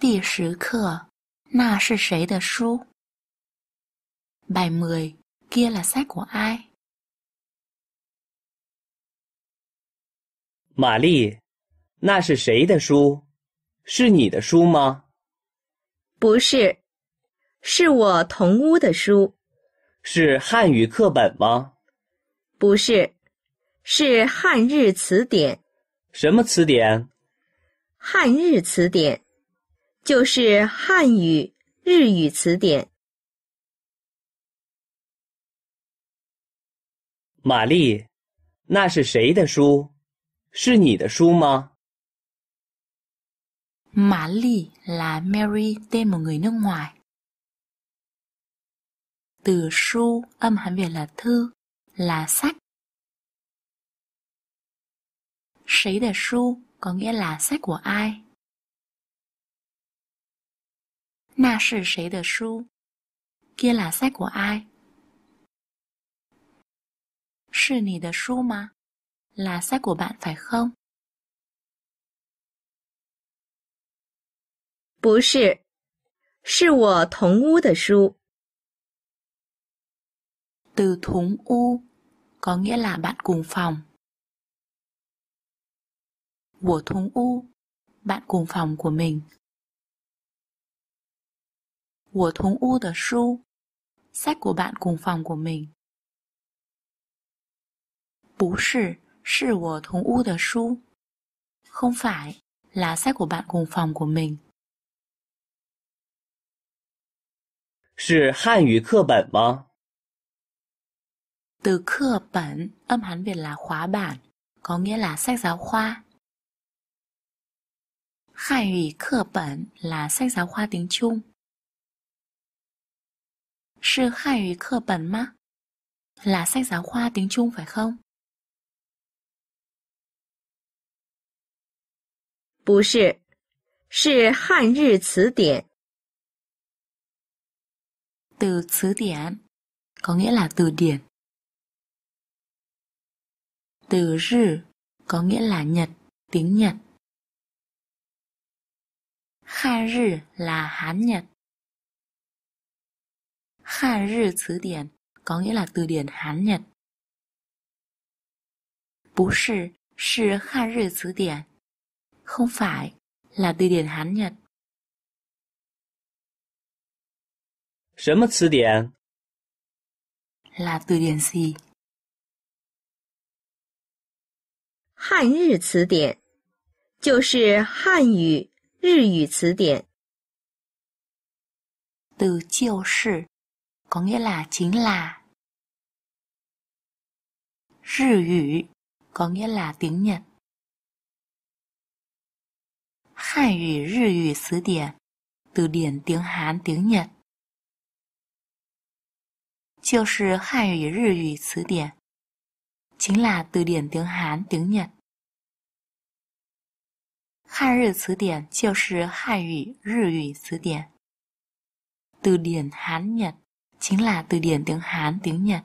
第十课，那是谁的书？Bài mười, kia là sách của ai? m a 那是谁的书？是你的书吗？不是，是我同屋的书。是汉语课本吗？不是，是汉日词典。什么词典？汉日词典。就是汉语日语词典。玛丽，那是谁的书？是你的书吗？玛丽 là Mary, đây một người nước ngoài. Từ 书 âm Hà Nội là thư, là sách. 谁的书？有 nghĩa là sách của ai? 那是谁的书？kia là sách của ai? sách của bạn phải không? Từ thúng u có nghĩa là bạn cùng phòng. Của thúng u, bạn cùng phòng của mình sách của bạn cùng phòng của mình. Không phải, là sách của bạn cùng phòng của mình. 是汉语课本吗？Từ khơ bẩn, âm Hán Việt là khóa bản, có nghĩa là sách giáo khoa. Khải ủy khơ bẩn là sách giáo khoa tiếng Trung. 是汉语课本吗？Là sách giáo khoa tiếng Trung phải không? có nghĩa là từ điển. có nghĩa là Nhật, tiếng Nhật. 汉日 là Hán Nhật. Kha điển có nghĩa là từ điển Hán Nhật. Bú Sư 是汉日词典, không phải là từ điển Hán Nhật. 什么词典? Là từ điển gì? Hàn Rư 词典就是汉语日语词典。từ chiêu sư có nghĩa là chính là Rì ngữ có nghĩa là tiếng Nhật Hàn ngữ Rì ngữ sứ điển từ điển tiếng Hán tiếng Nhật 就是汉语日语词典 chính là từ điển tiếng Hán tiếng Nhật Hàn Rì 词 Điển 就是汉语日语词典 từ điển Hán Nhật chính là từ điển tiếng Hán, tiếng Nhật